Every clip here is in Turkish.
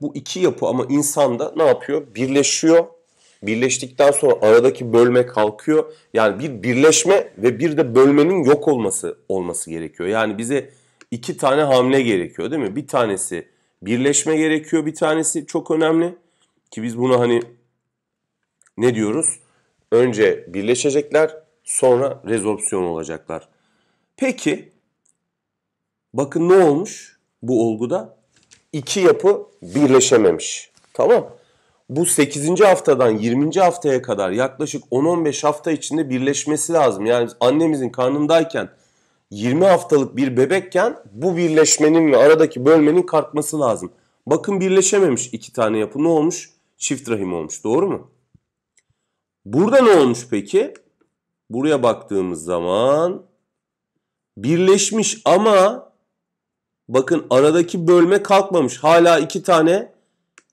Bu iki yapı ama insanda ne yapıyor? Birleşiyor. Birleştikten sonra aradaki bölme kalkıyor. Yani bir birleşme ve bir de bölmenin yok olması olması gerekiyor. Yani bize iki tane hamle gerekiyor değil mi? Bir tanesi birleşme gerekiyor, bir tanesi çok önemli. Ki biz buna hani ne diyoruz? Önce birleşecekler, sonra rezorpsiyon olacaklar. Peki bakın ne olmuş bu olguda? iki yapı birleşememiş. Tamam. Bu 8. haftadan 20. haftaya kadar yaklaşık 10-15 hafta içinde birleşmesi lazım. Yani annemizin karnındayken 20 haftalık bir bebekken bu birleşmenin ve aradaki bölmenin kalkması lazım. Bakın birleşememiş iki tane yapı ne olmuş? Çift rahim olmuş doğru mu? Burada ne olmuş peki? Buraya baktığımız zaman birleşmiş ama Bakın aradaki bölme kalkmamış. Hala iki tane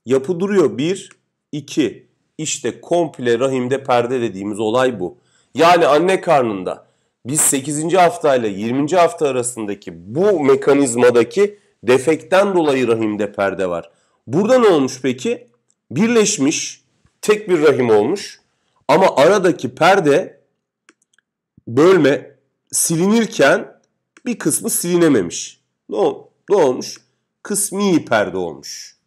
yapı duruyor. Bir, iki. İşte komple rahimde perde dediğimiz olay bu. Yani anne karnında biz 8. hafta ile 20. hafta arasındaki bu mekanizmadaki defekten dolayı rahimde perde var. Burada ne olmuş peki? Birleşmiş, tek bir rahim olmuş ama aradaki perde bölme silinirken bir kısmı silinememiş. Ne, ne olmuş? Kısmi perde olmuş.